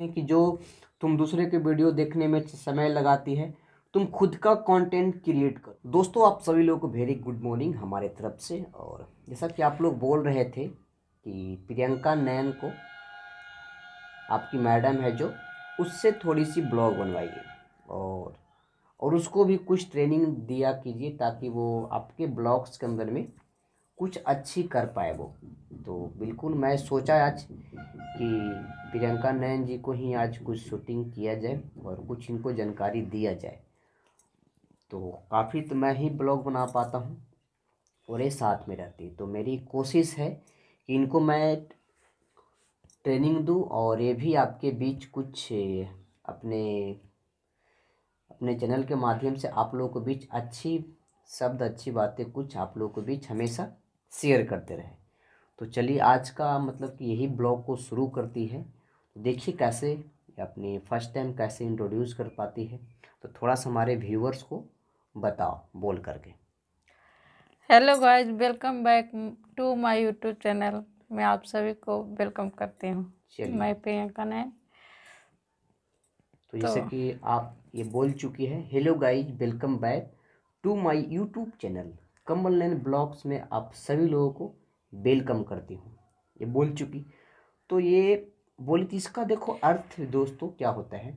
हैं कि जो तुम दूसरे के वीडियो देखने में समय लगाती है तुम खुद का कंटेंट क्रिएट करो दोस्तों आप सभी लोगों को वेरी गुड मॉर्निंग हमारे तरफ से और जैसा कि आप लोग बोल रहे थे कि प्रियंका नैन को आपकी मैडम है जो उससे थोड़ी सी ब्लॉग बनवाइए और और उसको भी कुछ ट्रेनिंग दिया कीजिए ताकि वो आपके ब्लॉग्स के अंदर में कुछ अच्छी कर पाए वो तो बिल्कुल मैं सोचा आज कि प्रियंका नयन जी को ही आज कुछ शूटिंग किया जाए और कुछ इनको जानकारी दिया जाए तो काफ़ी तो मैं ही ब्लॉग बना पाता हूँ और ये साथ में रहती तो मेरी कोशिश है कि इनको मैं ट्रेनिंग दूँ और ये भी आपके बीच कुछ अपने अपने चैनल के माध्यम से आप लोगों के बीच अच्छी शब्द अच्छी बातें कुछ आप लोगों के बीच हमेशा शेयर करते रहें तो चलिए आज का मतलब कि यही ब्लॉग को शुरू करती है तो देखिए कैसे अपने फर्स्ट टाइम कैसे इंट्रोड्यूस कर पाती है तो थोड़ा सा हमारे व्यूवर्स को बताओ बोल करके hello guys welcome back to my YouTube channel मैं आप सभी को वेलकम करती हूँ मैं प्रियंका ने तो जैसे तो- कि आप ये बोल चुकी है hello guys welcome back to my YouTube channel Kamal blogs में आप सभी लोगों को बेल कम करती हूँ ये बोल चुकी तो ये बोली थी इसका देखो अर्थ दोस्तों क्या होता है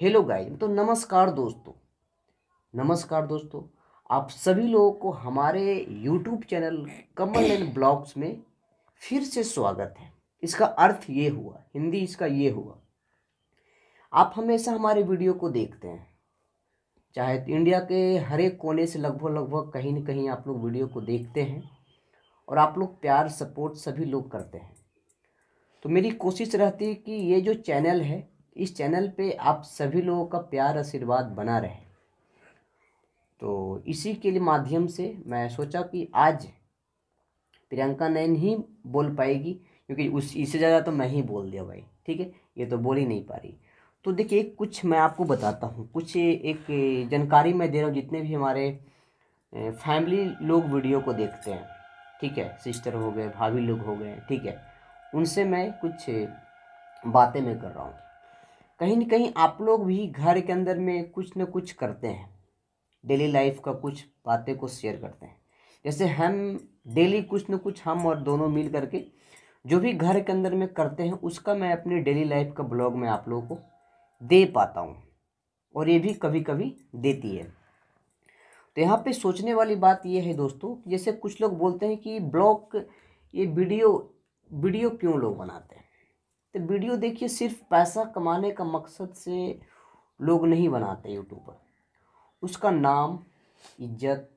हेलो गाइज तो नमस्कार दोस्तों नमस्कार दोस्तों आप सभी लोगों को हमारे YouTube channel Kamal and blogs में फिर से स्वागत है इसका अर्थ ये हुआ हिंदी इसका ये हुआ आप हमेशा हमारे वीडियो को देखते हैं चाहे इंडिया के हर एक कोने से लगभग लगभग कहीं ना कहीं आप लोग वीडियो को देखते हैं और आप लोग प्यार सपोर्ट सभी लोग करते हैं तो मेरी कोशिश रहती है कि ये जो चैनल है इस चैनल पे आप सभी लोगों का प्यार आशीर्वाद बना रहे तो इसी के लिए माध्यम से मैं सोचा कि आज प्रियंका नैन ही बोल पाएगी क्योंकि उस इससे ज़्यादा तो मैं ही बोल दिया भाई ठीक है ये तो बोल ही नहीं पा रही तो देखिए कुछ मैं आपको बताता हूँ कुछ एक जानकारी मैं दे रहा हूँ जितने भी हमारे फैमिली लोग वीडियो को देखते हैं ठीक है सिस्टर हो गए भाभी लोग हो गए ठीक है उनसे मैं कुछ बातें मैं कर रहा हूँ कहीं ना कहीं आप लोग भी घर के अंदर में कुछ न कुछ करते हैं डेली लाइफ का कुछ बातें को शेयर करते हैं जैसे हम डेली कुछ न कुछ हम और दोनों मिल करके जो भी घर के अंदर में करते हैं उसका मैं अपने डेली लाइफ का ब्लॉग में आप लोगों को दे पाता हूँ और ये भी कभी कभी देती है तो यहाँ पे सोचने वाली बात ये है दोस्तों कि जैसे कुछ लोग बोलते हैं कि ब्लॉग ये वीडियो वीडियो क्यों लोग बनाते हैं तो वीडियो देखिए सिर्फ पैसा कमाने का मकसद से लोग नहीं बनाते यूट्यूब पर उसका नाम इज्जत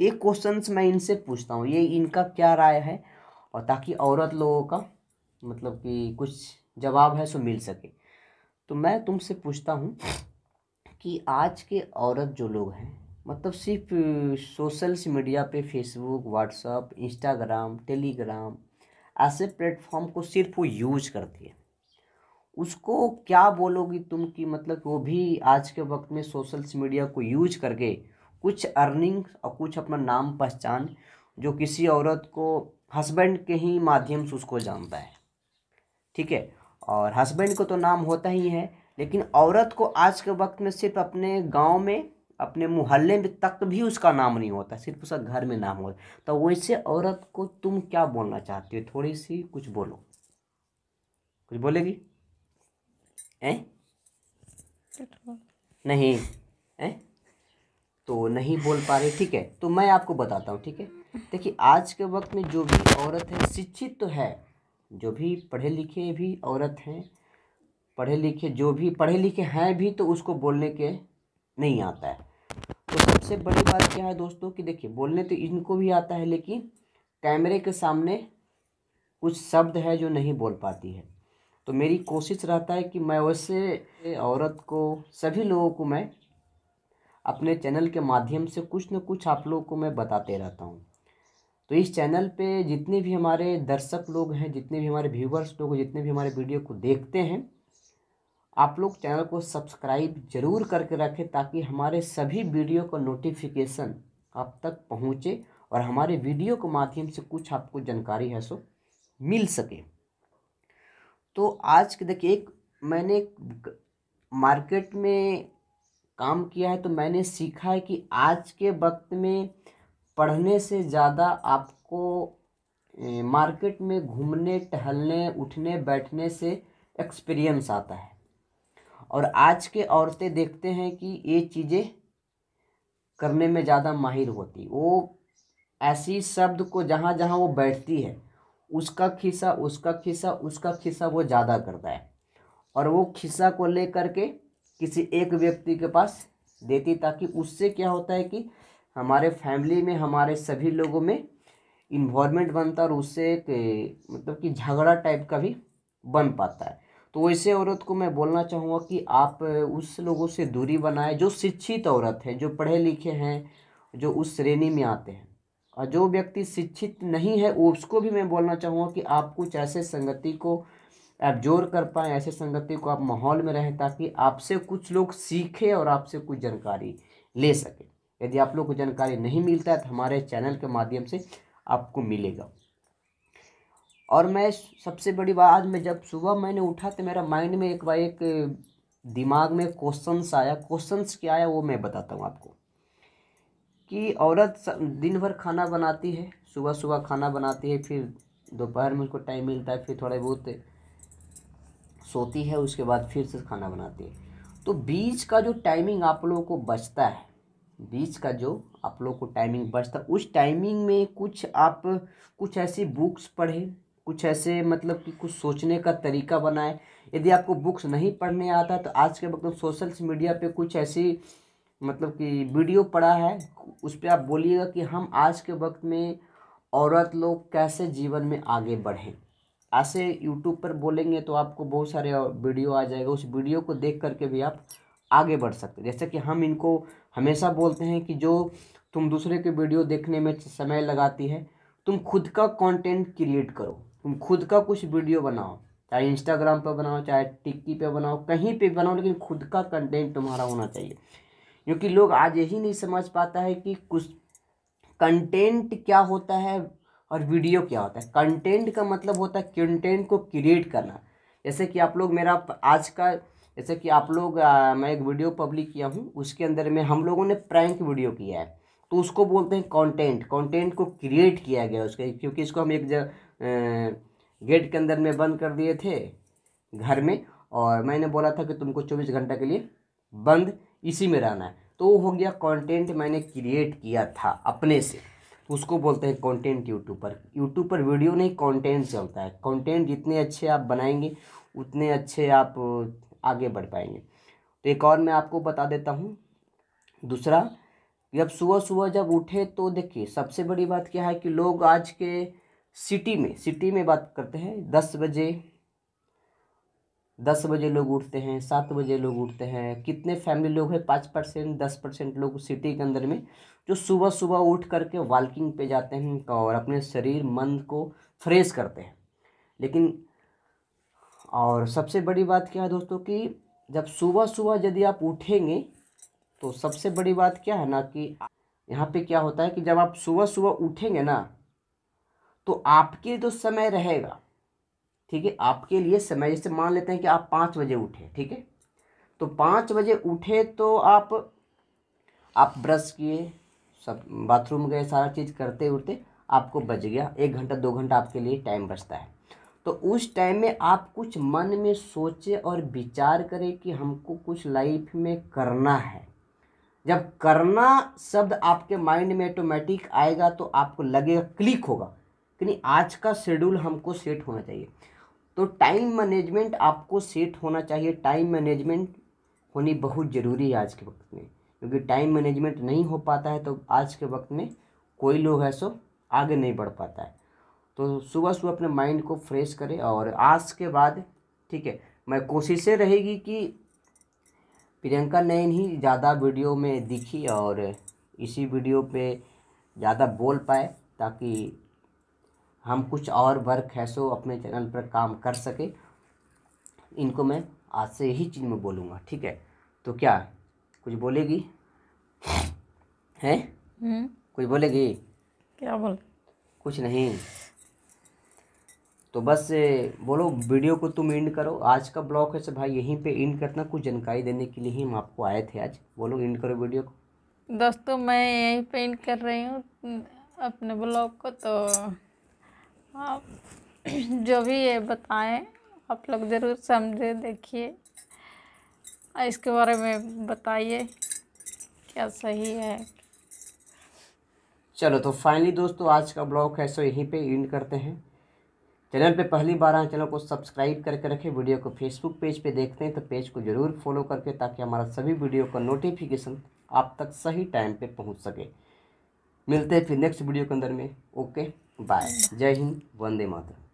ये क्वेश्चंस मैं इनसे पूछता हूँ ये इनका क्या राय है और ताकि औरत लोगों का मतलब कि कुछ जवाब है सो मिल सके तो मैं तुमसे पूछता हूँ कि आज के औरत जो लोग हैं मतलब सिर्फ सोशल्स मीडिया पे फेसबुक व्हाट्सअप इंस्टाग्राम टेलीग्राम ऐसे प्लेटफॉर्म को सिर्फ वो यूज करती है उसको क्या बोलोगी तुम कि मतलब वो भी आज के वक्त में सोशल्स मीडिया को यूज करके कुछ अर्निंग और कुछ अपना नाम पहचान जो किसी औरत को हस्बैंड के ही माध्यम से उसको जानता है ठीक है और हस्बैंड को तो नाम होता ही है लेकिन औरत को आज के वक्त में सिर्फ अपने गांव में अपने मोहल्ले में तक भी उसका नाम नहीं होता सिर्फ उसका घर में नाम होता तो वैसे औरत को तुम क्या बोलना चाहती हो थोड़ी सी कुछ बोलो कुछ बोलेगी ए नहीं ए तो नहीं बोल पा रही ठीक है तो मैं आपको बताता हूँ ठीक है देखिए आज के वक्त में जो भी औरत है शिक्षित तो है जो भी पढ़े लिखे भी औरत हैं पढ़े लिखे जो भी पढ़े लिखे हैं भी तो उसको बोलने के नहीं आता है सबसे बड़ी बात क्या है दोस्तों कि देखिए बोलने तो इनको भी आता है लेकिन कैमरे के सामने कुछ शब्द है जो नहीं बोल पाती है तो मेरी कोशिश रहता है कि मैं वैसे औरत को सभी लोगों को मैं अपने चैनल के माध्यम से कुछ न कुछ आप लोगों को मैं बताते रहता हूँ तो इस चैनल पे जितने भी हमारे दर्शक लोग हैं जितने भी हमारे व्यूवर्स लोग जितने भी हमारे वीडियो को देखते हैं आप लोग चैनल को सब्सक्राइब जरूर करके रखें ताकि हमारे सभी वीडियो का नोटिफिकेशन आप तक पहुँचे और हमारे वीडियो के माध्यम से कुछ आपको जानकारी है सो मिल सके तो आज के देखिए एक मैंने मार्केट में काम किया है तो मैंने सीखा है कि आज के वक्त में पढ़ने से ज़्यादा आपको मार्केट में घूमने टहलने उठने बैठने से एक्सपीरियंस आता है और आज के औरतें देखते हैं कि ये चीज़ें करने में ज़्यादा माहिर होती वो ऐसी शब्द को जहाँ जहाँ वो बैठती है उसका खिस्सा उसका खिस्सा उसका खिस्सा वो ज़्यादा करता है और वो खिस्सा को ले करके किसी एक व्यक्ति के पास देती ताकि उससे क्या होता है कि हमारे फैमिली में हमारे सभी लोगों में इन्वॉलमेंट बनता और उससे एक मतलब कि झगड़ा टाइप का भी बन पाता है तो ऐसे औरत को मैं बोलना चाहूँगा कि आप उस लोगों से दूरी बनाए जो शिक्षित औरत है जो पढ़े लिखे हैं जो उस श्रेणी में आते हैं और जो व्यक्ति शिक्षित नहीं है उसको भी मैं बोलना चाहूँगा कि आप कुछ ऐसे संगति को एब्जोर कर पाएँ ऐसे संगति को आप माहौल में रहें ताकि आपसे कुछ लोग सीखें और आपसे कुछ जानकारी ले सकें यदि आप लोग को जानकारी नहीं मिलता है तो हमारे चैनल के माध्यम से आपको मिलेगा और मैं सबसे बड़ी बात आज मैं जब सुबह मैंने उठा तो मेरा माइंड में एक बार एक दिमाग में क्वेश्चंस आया क्वेश्चंस क्या आया वो मैं बताता हूँ आपको कि औरत दिन भर खाना बनाती है सुबह सुबह खाना बनाती है फिर दोपहर में उसको टाइम मिलता है फिर थोड़ा बहुत सोती है उसके बाद फिर से खाना बनाती है तो बीच का जो टाइमिंग आप लोगों को बचता है बीच का जो आप लोगों को टाइमिंग बचता है उस टाइमिंग में कुछ आप कुछ ऐसी बुक्स पढ़ें कुछ ऐसे मतलब कि कुछ सोचने का तरीका बनाए यदि आपको बुक्स नहीं पढ़ने आता तो आज के वक्त मतलब सोशल मीडिया पे कुछ ऐसी मतलब कि वीडियो पड़ा है उस पर आप बोलिएगा कि हम आज के वक्त में औरत लोग कैसे जीवन में आगे बढ़ें ऐसे यूट्यूब पर बोलेंगे तो आपको बहुत सारे वीडियो आ जाएगा उस वीडियो को देख करके भी आप आगे बढ़ सकते जैसे कि हम इनको हमेशा बोलते हैं कि जो तुम दूसरे के वीडियो देखने में समय लगाती है तुम खुद का कंटेंट क्रिएट करो तुम खुद का कुछ वीडियो बनाओ चाहे इंस्टाग्राम पर बनाओ चाहे टिक्की पे बनाओ कहीं पे बनाओ लेकिन खुद का कंटेंट तुम्हारा होना चाहिए क्योंकि लोग आज यही नहीं समझ पाता है कि कुछ कंटेंट क्या होता है और वीडियो क्या होता है कंटेंट का मतलब होता है कंटेंट को क्रिएट करना जैसे कि आप लोग मेरा आज का जैसे कि आप लोग आ, मैं एक वीडियो पब्लिक किया हूँ उसके अंदर में हम लोगों ने प्रैंक वीडियो किया है तो उसको बोलते हैं कंटेंट कंटेंट को क्रिएट किया गया उसके क्योंकि इसको हम एक जगह गेट के अंदर में बंद कर दिए थे घर में और मैंने बोला था कि तुमको चौबीस घंटा के लिए बंद इसी में रहना है तो हो गया कंटेंट मैंने क्रिएट किया था अपने से उसको बोलते हैं कंटेंट यूट्यूब पर यूट्यूब पर वीडियो नहीं कंटेंट चलता है कंटेंट जितने अच्छे आप बनाएंगे उतने अच्छे आप आगे बढ़ पाएंगे तो एक और मैं आपको बता देता हूँ दूसरा जब सुबह सुबह जब उठे तो देखिए सबसे बड़ी बात क्या है कि लोग आज के सिटी में सिटी में बात करते हैं दस बजे दस बजे लोग उठते हैं सात बजे लोग उठते हैं कितने फैमिली लोग हैं पाँच परसेंट दस परसेंट लोग सिटी के अंदर में जो सुबह सुबह उठ करके वॉकिंग पे जाते हैं और अपने शरीर मन को फ्रेश करते हैं लेकिन और सबसे बड़ी बात क्या है दोस्तों कि जब सुबह सुबह यदि आप उठेंगे तो सबसे बड़ी बात क्या है ना कि यहाँ पे क्या होता है कि जब आप सुबह सुबह उठेंगे ना तो आपके जो तो समय रहेगा ठीक है आपके लिए समय जैसे मान लेते हैं कि आप पाँच बजे उठे ठीक है तो पाँच बजे उठे तो आप आप ब्रश किए सब बाथरूम गए सारा चीज़ करते उठते आपको बच गया एक घंटा दो घंटा आपके लिए टाइम बचता है तो उस टाइम में आप कुछ मन में सोचे और विचार करें कि हमको कुछ लाइफ में करना है जब करना शब्द आपके माइंड में ऑटोमेटिक आएगा तो आपको लगेगा क्लिक होगा कि आज का शेड्यूल हमको सेट होना चाहिए तो टाइम मैनेजमेंट आपको सेट होना चाहिए टाइम मैनेजमेंट होनी बहुत ज़रूरी है आज के वक्त में क्योंकि टाइम मैनेजमेंट नहीं हो पाता है तो आज के वक्त में कोई लोग है सो आगे नहीं बढ़ पाता है तो सुबह सुबह अपने माइंड को फ्रेश करें और आज के बाद ठीक है मैं कोशिशें रहेगी कि प्रियंका नैन ही ज़्यादा वीडियो में दिखी और इसी वीडियो पे ज़्यादा बोल पाए ताकि हम कुछ और वर्क है सो अपने चैनल पर काम कर सके इनको मैं आज से यही चीज़ में बोलूँगा ठीक है तो क्या कुछ बोलेगी है हम्म। कुछ बोलेगी क्या बोल कुछ नहीं तो बस बोलो वीडियो को तुम इंड करो आज का ब्लॉग है सर भाई यहीं पे इंड करना कुछ जानकारी देने के लिए ही हम आपको आए थे आज बोलो इंड करो वीडियो को दोस्तों मैं यहीं पे इंड कर रही हूँ अपने ब्लॉग को तो आप जो भी ये बताएं आप लोग ज़रूर समझें देखिए इसके बारे में बताइए क्या सही है चलो तो फाइनली दोस्तों आज का ब्लॉग है सो यहीं पे एंड करते हैं चैनल पे पहली बार आए चैनल को सब्सक्राइब करके रखें वीडियो को फेसबुक पेज पे देखते हैं तो पेज को ज़रूर फॉलो करके ताकि हमारा सभी वीडियो का नोटिफिकेशन आप तक सही टाइम पे पहुंच सके मिलते हैं फिर नेक्स्ट वीडियो के अंदर में ओके बाय जय हिंद वंदे मातरम